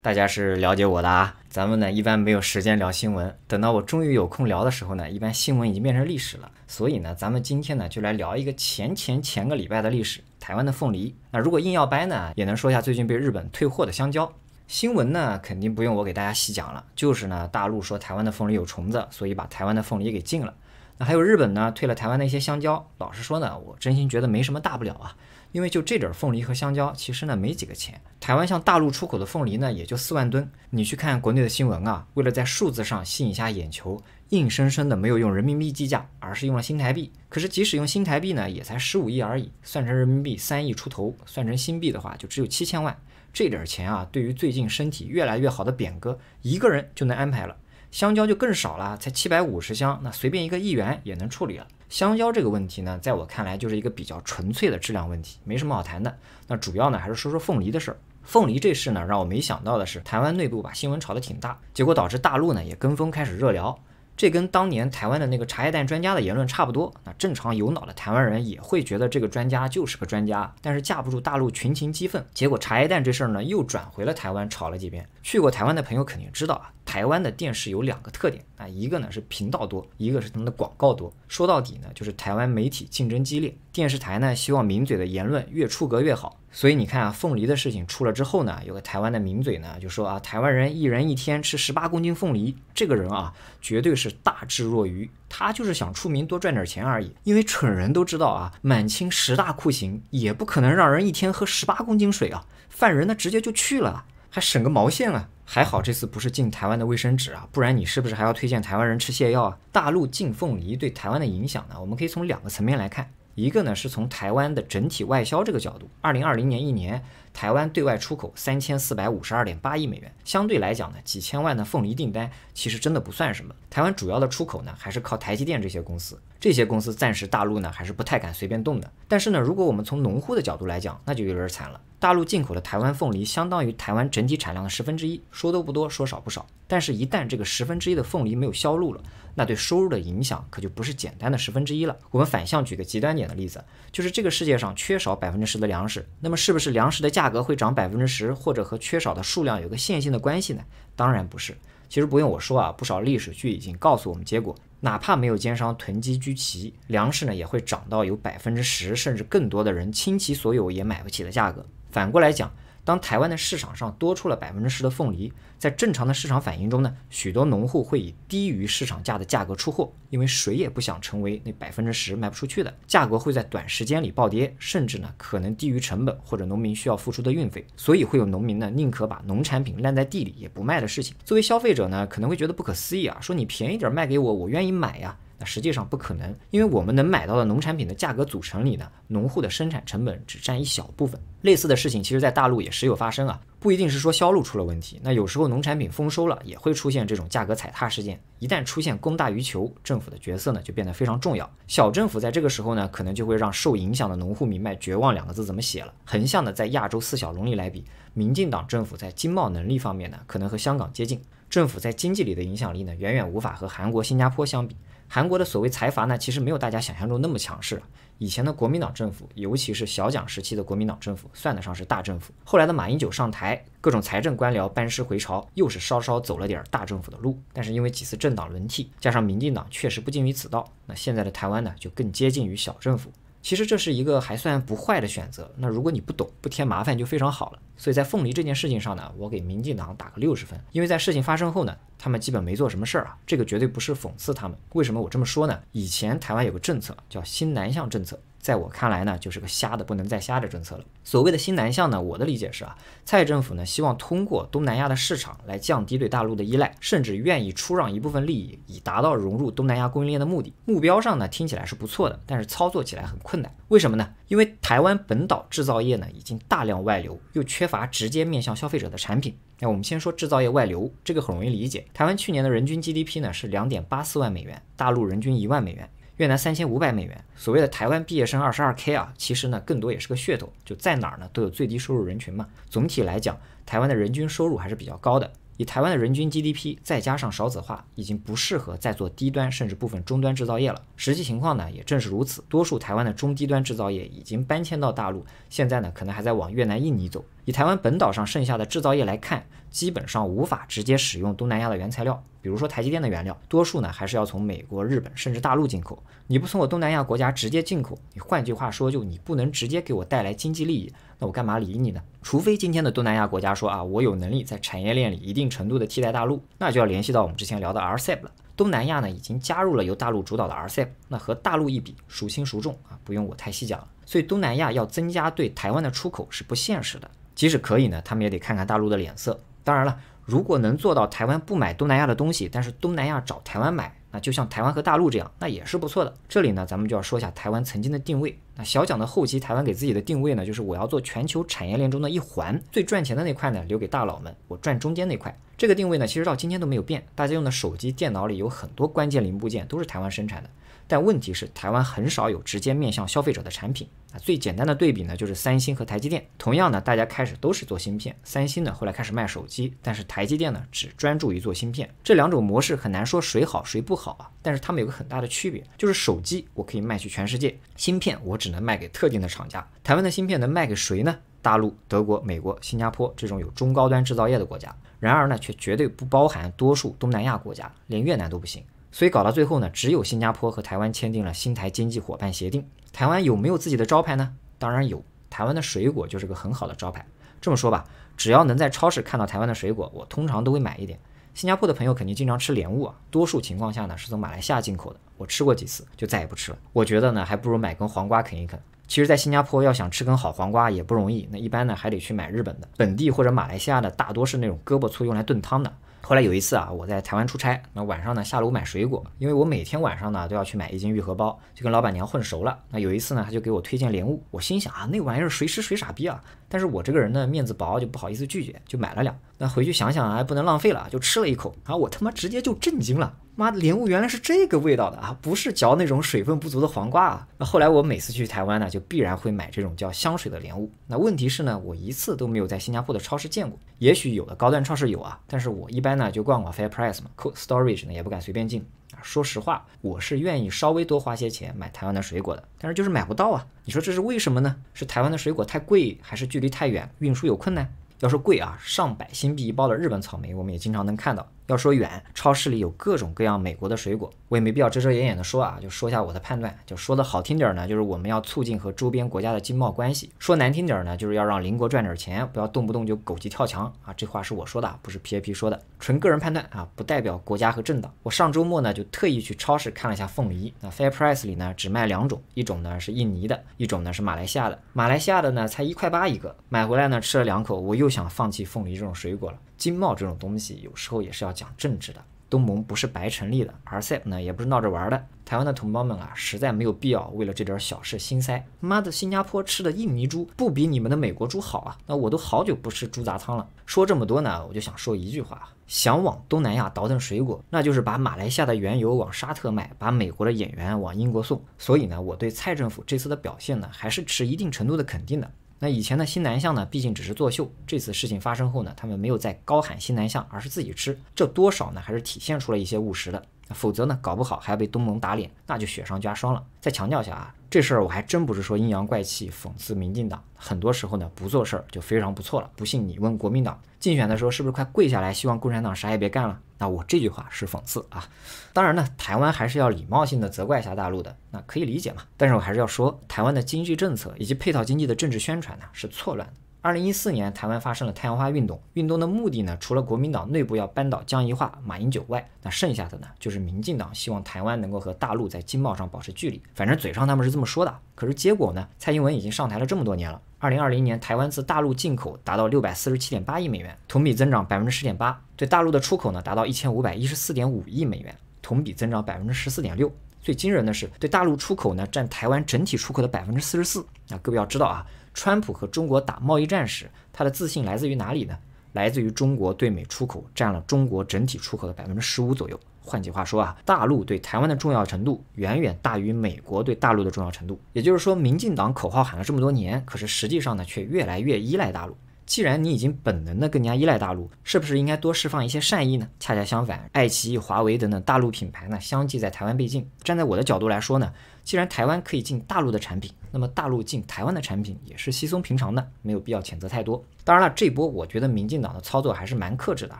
大家是了解我的啊，咱们呢一般没有时间聊新闻，等到我终于有空聊的时候呢，一般新闻已经变成历史了。所以呢，咱们今天呢就来聊一个前前前个礼拜的历史，台湾的凤梨。那如果硬要掰呢，也能说一下最近被日本退货的香蕉新闻呢，肯定不用我给大家细讲了，就是呢大陆说台湾的凤梨有虫子，所以把台湾的凤梨给禁了。那还有日本呢退了台湾的一些香蕉。老实说呢，我真心觉得没什么大不了啊。因为就这点凤梨和香蕉，其实呢没几个钱。台湾向大陆出口的凤梨呢也就四万吨，你去看国内的新闻啊，为了在数字上吸引一下眼球，硬生生的没有用人民币计价，而是用了新台币。可是即使用新台币呢，也才十五亿而已，算成人民币三亿出头，算成新币的话就只有七千万。这点钱啊，对于最近身体越来越好的扁哥，一个人就能安排了。香蕉就更少了，才七百五十箱，那随便一个议员也能处理了。香蕉这个问题呢，在我看来就是一个比较纯粹的质量问题，没什么好谈的。那主要呢，还是说说凤梨的事儿。凤梨这事呢，让我没想到的是，台湾内部把新闻炒得挺大，结果导致大陆呢也跟风开始热聊。这跟当年台湾的那个茶叶蛋专家的言论差不多。那正常有脑的台湾人也会觉得这个专家就是个专家，但是架不住大陆群情激愤，结果茶叶蛋这事儿呢又转回了台湾，炒了几遍。去过台湾的朋友肯定知道啊。台湾的电视有两个特点啊，一个呢是频道多，一个是他们的广告多。说到底呢，就是台湾媒体竞争激烈，电视台呢希望名嘴的言论越出格越好。所以你看啊，凤梨的事情出了之后呢，有个台湾的名嘴呢就说啊，台湾人一人一天吃十八公斤凤梨，这个人啊绝对是大智若愚，他就是想出名多赚点钱而已。因为蠢人都知道啊，满清十大酷刑也不可能让人一天喝十八公斤水啊，犯人呢直接就去了。省个毛线啊！还好这次不是进台湾的卫生纸啊，不然你是不是还要推荐台湾人吃泻药啊？大陆进凤梨对台湾的影响呢？我们可以从两个层面来看，一个呢是从台湾的整体外销这个角度，二零二零年一年台湾对外出口三千四百五十二点八亿美元，相对来讲呢，几千万的凤梨订单其实真的不算什么。台湾主要的出口呢，还是靠台积电这些公司。这些公司暂时大陆呢还是不太敢随便动的。但是呢，如果我们从农户的角度来讲，那就有点惨了。大陆进口的台湾凤梨相当于台湾整体产量的十分之一，说多不多，说少不少。但是，一旦这个十分之一的凤梨没有销路了，那对收入的影响可就不是简单的十分之一了。我们反向举个极端点的例子，就是这个世界上缺少百分之十的粮食，那么是不是粮食的价格会涨百分之十，或者和缺少的数量有个线性的关系呢？当然不是。其实不用我说啊，不少历史剧已经告诉我们结果。哪怕没有奸商囤积居奇，粮食呢也会涨到有百分之十甚至更多的人倾其所有也买不起的价格。反过来讲。当台湾的市场上多出了百分之十的凤梨，在正常的市场反应中呢，许多农户会以低于市场价的价格出货，因为谁也不想成为那百分之十卖不出去的。价格会在短时间里暴跌，甚至呢可能低于成本或者农民需要付出的运费，所以会有农民呢宁可把农产品烂在地里也不卖的事情。作为消费者呢，可能会觉得不可思议啊，说你便宜点卖给我，我愿意买呀。那实际上不可能，因为我们能买到的农产品的价格组成里呢，农户的生产成本只占一小部分。类似的事情其实在大陆也时有发生啊，不一定是说销路出了问题。那有时候农产品丰收了，也会出现这种价格踩踏事件。一旦出现供大于求，政府的角色呢就变得非常重要。小政府在这个时候呢，可能就会让受影响的农户明白绝望两个字怎么写了。横向的在亚洲四小龙里来比，民进党政府在经贸能力方面呢，可能和香港接近。政府在经济里的影响力呢，远远无法和韩国、新加坡相比。韩国的所谓财阀呢，其实没有大家想象中那么强势。以前的国民党政府，尤其是小蒋时期的国民党政府，算得上是大政府。后来的马英九上台，各种财政官僚班师回朝，又是稍稍走了点大政府的路。但是因为几次政党轮替，加上民进党确实不尽于此道，那现在的台湾呢，就更接近于小政府。其实这是一个还算不坏的选择。那如果你不懂不添麻烦就非常好了。所以在凤梨这件事情上呢，我给民进党打个六十分，因为在事情发生后呢，他们基本没做什么事儿啊，这个绝对不是讽刺他们。为什么我这么说呢？以前台湾有个政策叫新南向政策。在我看来呢，就是个瞎的不能再瞎的政策了。所谓的新南向呢，我的理解是啊，蔡政府呢希望通过东南亚的市场来降低对大陆的依赖，甚至愿意出让一部分利益，以达到融入东南亚供应链的目的。目标上呢，听起来是不错的，但是操作起来很困难。为什么呢？因为台湾本岛制造业呢已经大量外流，又缺乏直接面向消费者的产品。那我们先说制造业外流，这个很容易理解。台湾去年的人均 GDP 呢是两点八四万美元，大陆人均一万美元。越南三千五百美元，所谓的台湾毕业生二十二 K 啊，其实呢更多也是个噱头，就在哪儿呢都有最低收入人群嘛。总体来讲，台湾的人均收入还是比较高的。以台湾的人均 GDP 再加上少子化，已经不适合再做低端甚至部分中端制造业了。实际情况呢也正是如此，多数台湾的中低端制造业已经搬迁到大陆，现在呢可能还在往越南、印尼走。以台湾本岛上剩下的制造业来看，基本上无法直接使用东南亚的原材料，比如说台积电的原料，多数呢还是要从美国、日本甚至大陆进口。你不从我东南亚国家直接进口，你换句话说就你不能直接给我带来经济利益，那我干嘛理你呢？除非今天的东南亚国家说啊，我有能力在产业链里一定程度的替代大陆，那就要联系到我们之前聊的 RCEP 了。东南亚呢已经加入了由大陆主导的 RCEP，那和大陆一比，孰轻孰重啊？不用我太细讲了。所以东南亚要增加对台湾的出口是不现实的。即使可以呢，他们也得看看大陆的脸色。当然了，如果能做到台湾不买东南亚的东西，但是东南亚找台湾买，那就像台湾和大陆这样，那也是不错的。这里呢，咱们就要说一下台湾曾经的定位。那小蒋的后期，台湾给自己的定位呢，就是我要做全球产业链中的一环，最赚钱的那块呢，留给大佬们，我赚中间那块。这个定位呢，其实到今天都没有变。大家用的手机、电脑里有很多关键零部件都是台湾生产的。但问题是，台湾很少有直接面向消费者的产品啊。最简单的对比呢，就是三星和台积电。同样呢，大家开始都是做芯片，三星呢后来开始卖手机，但是台积电呢只专注于做芯片。这两种模式很难说谁好谁不好啊。但是他们有个很大的区别，就是手机我可以卖去全世界，芯片我只能卖给特定的厂家。台湾的芯片能卖给谁呢？大陆、德国、美国、新加坡这种有中高端制造业的国家。然而呢，却绝对不包含多数东南亚国家，连越南都不行。所以搞到最后呢，只有新加坡和台湾签订了新台经济伙伴协定。台湾有没有自己的招牌呢？当然有，台湾的水果就是个很好的招牌。这么说吧，只要能在超市看到台湾的水果，我通常都会买一点。新加坡的朋友肯定经常吃莲雾啊，多数情况下呢是从马来西亚进口的。我吃过几次，就再也不吃了。我觉得呢，还不如买根黄瓜啃一啃。其实，在新加坡要想吃根好黄瓜也不容易，那一般呢还得去买日本的本地或者马来西亚的，大多是那种胳膊粗用来炖汤的。后来有一次啊，我在台湾出差，那晚上呢下楼买水果，因为我每天晚上呢都要去买一斤玉荷包，就跟老板娘混熟了。那有一次呢，他就给我推荐莲雾，我心想啊，那玩意儿谁吃谁傻逼啊。但是我这个人呢，面子薄就不好意思拒绝，就买了两。那回去想想哎，不能浪费了，就吃了一口。啊，我他妈直接就震惊了！妈的莲雾原来是这个味道的啊，不是嚼那种水分不足的黄瓜啊。那后来我每次去台湾呢，就必然会买这种叫香水的莲雾。那问题是呢，我一次都没有在新加坡的超市见过。也许有的高端超市有啊，但是我一般呢就逛逛 Fair Price 嘛 c o l d Storage 呢也不敢随便进啊。说实话，我是愿意稍微多花些钱买台湾的水果的，但是就是买不到啊。你说这是为什么呢？是台湾的水果太贵，还是拒？距离太远，运输有困难。要说贵啊，上百新币一包的日本草莓，我们也经常能看到。要说远，超市里有各种各样美国的水果，我也没必要遮遮掩掩的说啊，就说一下我的判断，就说的好听点儿呢，就是我们要促进和周边国家的经贸关系；说难听点儿呢，就是要让邻国赚点钱，不要动不动就狗急跳墙啊！这话是我说的，不是 P A P 说的，纯个人判断啊，不代表国家和政党。我上周末呢，就特意去超市看了一下凤梨，那 Fair Price 里呢，只卖两种，一种呢是印尼的，一种呢是马来西亚的，马来西亚的呢才一块八一个，买回来呢吃了两口，我又想放弃凤梨这种水果了。经贸这种东西，有时候也是要。讲政治的，东盟不是白成立的，而 p 呢也不是闹着玩的。台湾的同胞们啊，实在没有必要为了这点小事心塞。妈的，新加坡吃的印尼猪不比你们的美国猪好啊！那我都好久不吃猪杂汤了。说这么多呢，我就想说一句话：想往东南亚倒腾水果，那就是把马来西亚的原油往沙特卖，把美国的演员往英国送。所以呢，我对蔡政府这次的表现呢，还是持一定程度的肯定的。那以前的新南向呢，毕竟只是作秀。这次事情发生后呢，他们没有再高喊新南向，而是自己吃，这多少呢，还是体现出了一些务实的。否则呢，搞不好还要被东盟打脸，那就雪上加霜了。再强调一下啊，这事儿我还真不是说阴阳怪气、讽刺民进党，很多时候呢不做事儿就非常不错了。不信你问国民党，竞选的时候是不是快跪下来，希望共产党啥也别干了？那我这句话是讽刺啊。当然呢，台湾还是要礼貌性的责怪一下大陆的，那可以理解嘛。但是我还是要说，台湾的经济政策以及配套经济的政治宣传呢是错乱的。二零一四年，台湾发生了太阳花运动。运动的目的呢，除了国民党内部要扳倒江宜桦、马英九外，那剩下的呢，就是民进党希望台湾能够和大陆在经贸上保持距离。反正嘴上他们是这么说的，可是结果呢，蔡英文已经上台了这么多年了。二零二零年，台湾自大陆进口达到六百四十七点八亿美元，同比增长百分之十点八。对大陆的出口呢，达到一千五百一十四点五亿美元，同比增长百分之十四点六。最惊人的是，对大陆出口呢，占台湾整体出口的百分之四十四。那各位要知道啊。川普和中国打贸易战时，他的自信来自于哪里呢？来自于中国对美出口占了中国整体出口的百分之十五左右。换句话说啊，大陆对台湾的重要程度远远大于美国对大陆的重要程度。也就是说，民进党口号喊了这么多年，可是实际上呢，却越来越依赖大陆。既然你已经本能的更加依赖大陆，是不是应该多释放一些善意呢？恰恰相反，爱奇艺、华为等等大陆品牌呢，相继在台湾被禁。站在我的角度来说呢？既然台湾可以进大陆的产品，那么大陆进台湾的产品也是稀松平常的，没有必要谴责太多。当然了，这波我觉得民进党的操作还是蛮克制的，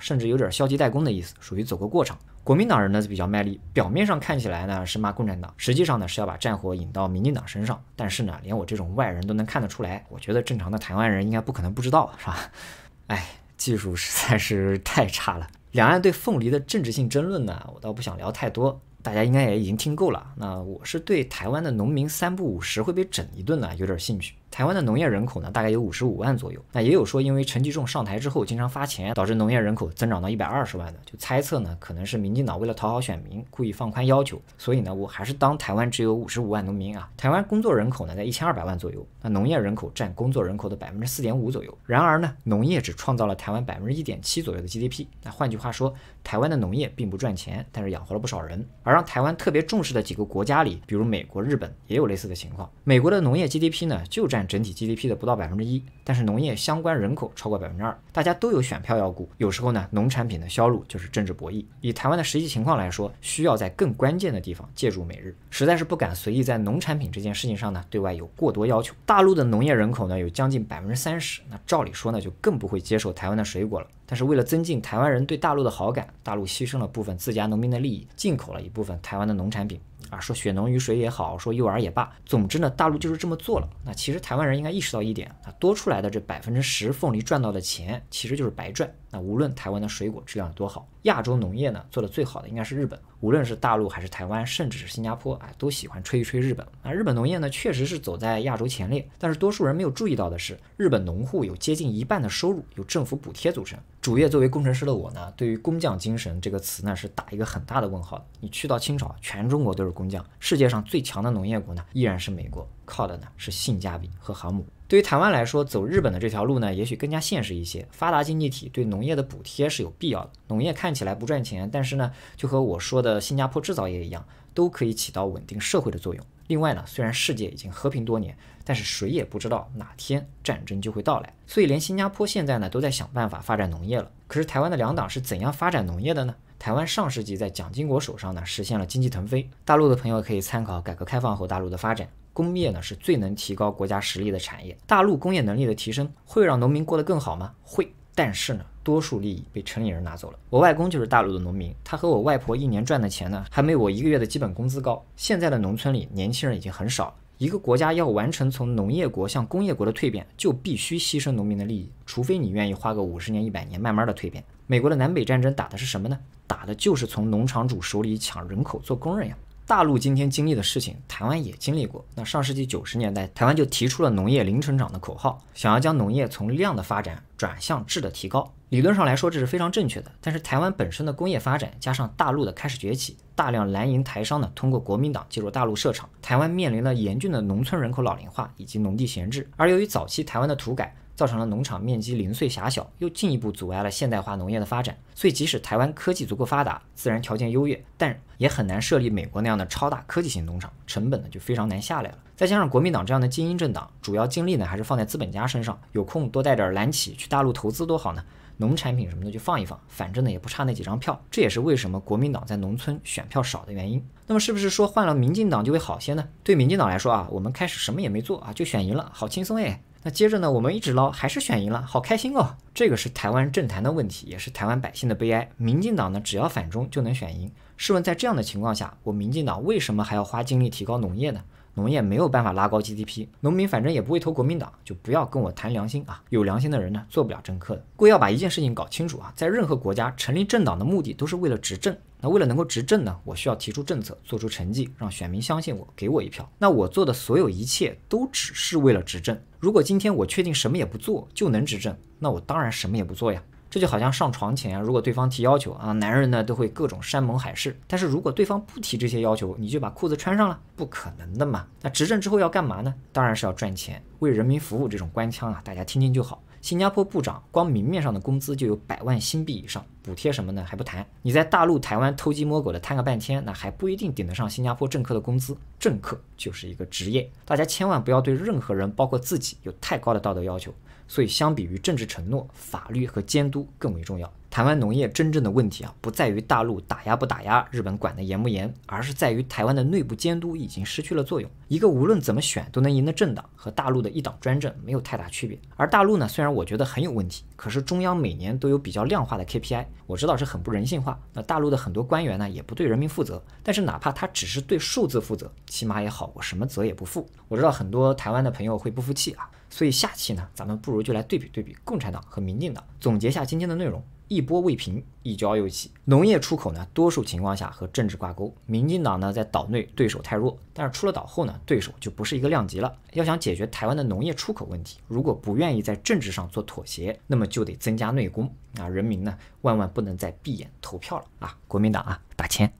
甚至有点消极怠工的意思，属于走个过场。国民党人呢比较卖力，表面上看起来呢是骂共产党，实际上呢是要把战火引到民进党身上。但是呢，连我这种外人都能看得出来，我觉得正常的台湾人应该不可能不知道，是吧？哎，技术实在是太差了。两岸对凤梨的政治性争论呢，我倒不想聊太多。大家应该也已经听够了，那我是对台湾的农民三不五十会被整一顿呢，有点兴趣。台湾的农业人口呢，大概有五十五万左右。那也有说，因为陈吉仲上台之后经常发钱，导致农业人口增长到一百二十万的，就猜测呢，可能是民进党为了讨好选民，故意放宽要求。所以呢，我还是当台湾只有五十五万农民啊。台湾工作人口呢，在一千二百万左右。那农业人口占工作人口的百分之四点五左右。然而呢，农业只创造了台湾百分之一点七左右的 GDP。那换句话说，台湾的农业并不赚钱，但是养活了不少人。而让台湾特别重视的几个国家里，比如美国、日本，也有类似的情况。美国的农业 GDP 呢，就占占整体 GDP 的不到百分之一，但是农业相关人口超过百分之二，大家都有选票要顾。有时候呢，农产品的销路就是政治博弈。以台湾的实际情况来说，需要在更关键的地方借助美日，实在是不敢随意在农产品这件事情上呢对外有过多要求。大陆的农业人口呢有将近百分之三十，那照理说呢就更不会接受台湾的水果了。但是为了增进台湾人对大陆的好感，大陆牺牲了部分自家农民的利益，进口了一部分台湾的农产品。啊，说血浓于水也好，说幼儿也罢，总之呢，大陆就是这么做了。那其实台湾人应该意识到一点啊，多出来的这百分之十，凤梨赚到的钱其实就是白赚。无论台湾的水果质量有多好，亚洲农业呢做的最好的应该是日本。无论是大陆还是台湾，甚至是新加坡，哎，都喜欢吹一吹日本。那日本农业呢，确实是走在亚洲前列。但是多数人没有注意到的是，日本农户有接近一半的收入由政府补贴组成。主业作为工程师的我呢，对于工匠精神这个词呢，是打一个很大的问号的。你去到清朝，全中国都是工匠。世界上最强的农业国呢，依然是美国。靠的呢是性价比和航母。对于台湾来说，走日本的这条路呢，也许更加现实一些。发达经济体对农业的补贴是有必要的，农业看起来不赚钱，但是呢，就和我说的新加坡制造业一样，都可以起到稳定社会的作用。另外呢，虽然世界已经和平多年，但是谁也不知道哪天战争就会到来，所以连新加坡现在呢都在想办法发展农业了。可是台湾的两党是怎样发展农业的呢？台湾上世纪在蒋经国手上呢，实现了经济腾飞。大陆的朋友可以参考改革开放后大陆的发展。工业呢是最能提高国家实力的产业。大陆工业能力的提升会让农民过得更好吗？会，但是呢，多数利益被城里人拿走了。我外公就是大陆的农民，他和我外婆一年赚的钱呢，还没有我一个月的基本工资高。现在的农村里，年轻人已经很少了。一个国家要完成从农业国向工业国的蜕变，就必须牺牲农民的利益，除非你愿意花个五十年、一百年，慢慢的蜕变。美国的南北战争打的是什么呢？打的就是从农场主手里抢人口做工人呀。大陆今天经历的事情，台湾也经历过。那上世纪九十年代，台湾就提出了农业零成长的口号，想要将农业从量的发展转向质的提高。理论上来说，这是非常正确的。但是台湾本身的工业发展，加上大陆的开始崛起，大量蓝营台商呢通过国民党进入大陆设厂，台湾面临了严峻的农村人口老龄化以及农地闲置。而由于早期台湾的土改，造成了农场面积零碎狭小，又进一步阻碍了现代化农业的发展。所以，即使台湾科技足够发达，自然条件优越，但也很难设立美国那样的超大科技型农场，成本呢就非常难下来了。再加上国民党这样的精英政党，主要精力呢还是放在资本家身上，有空多带点蓝企去大陆投资多好呢，农产品什么的就放一放，反正呢也不差那几张票。这也是为什么国民党在农村选票少的原因。那么，是不是说换了民进党就会好些呢？对民进党来说啊，我们开始什么也没做啊，就选赢了，好轻松哎。那接着呢，我们一直捞，还是选赢了，好开心哦！这个是台湾政坛的问题，也是台湾百姓的悲哀。民进党呢，只要反中就能选赢。试问，在这样的情况下，我民进党为什么还要花精力提高农业呢？农业没有办法拉高 GDP，农民反正也不会投国民党，就不要跟我谈良心啊！有良心的人呢，做不了政客的。故意要把一件事情搞清楚啊，在任何国家成立政党的目的都是为了执政。那为了能够执政呢，我需要提出政策，做出成绩，让选民相信我，给我一票。那我做的所有一切都只是为了执政。如果今天我确定什么也不做就能执政，那我当然什么也不做呀。这就好像上床前，如果对方提要求啊，男人呢都会各种山盟海誓。但是如果对方不提这些要求，你就把裤子穿上了，不可能的嘛。那执政之后要干嘛呢？当然是要赚钱，为人民服务这种官腔啊，大家听听就好。新加坡部长光明面上的工资就有百万新币以上。补贴什么呢？还不谈。你在大陆、台湾偷鸡摸狗的贪个半天，那还不一定顶得上新加坡政客的工资。政客就是一个职业，大家千万不要对任何人，包括自己，有太高的道德要求。所以，相比于政治承诺，法律和监督更为重要。台湾农业真正的问题啊，不在于大陆打压不打压，日本管得严不严，而是在于台湾的内部监督已经失去了作用。一个无论怎么选都能赢的政党，和大陆的一党专政没有太大区别。而大陆呢，虽然我觉得很有问题。可是中央每年都有比较量化的 KPI，我知道是很不人性化。那大陆的很多官员呢，也不对人民负责。但是哪怕他只是对数字负责，起码也好我什么责也不负。我知道很多台湾的朋友会不服气啊，所以下期呢，咱们不如就来对比对比共产党和民进党，总结下今天的内容。一波未平，一交又起。农业出口呢，多数情况下和政治挂钩。民进党呢，在岛内对手太弱，但是出了岛后呢，对手就不是一个量级了。要想解决台湾的农业出口问题，如果不愿意在政治上做妥协，那么就得增加内功。啊，人民呢，万万不能再闭眼投票了啊！国民党啊，打钱。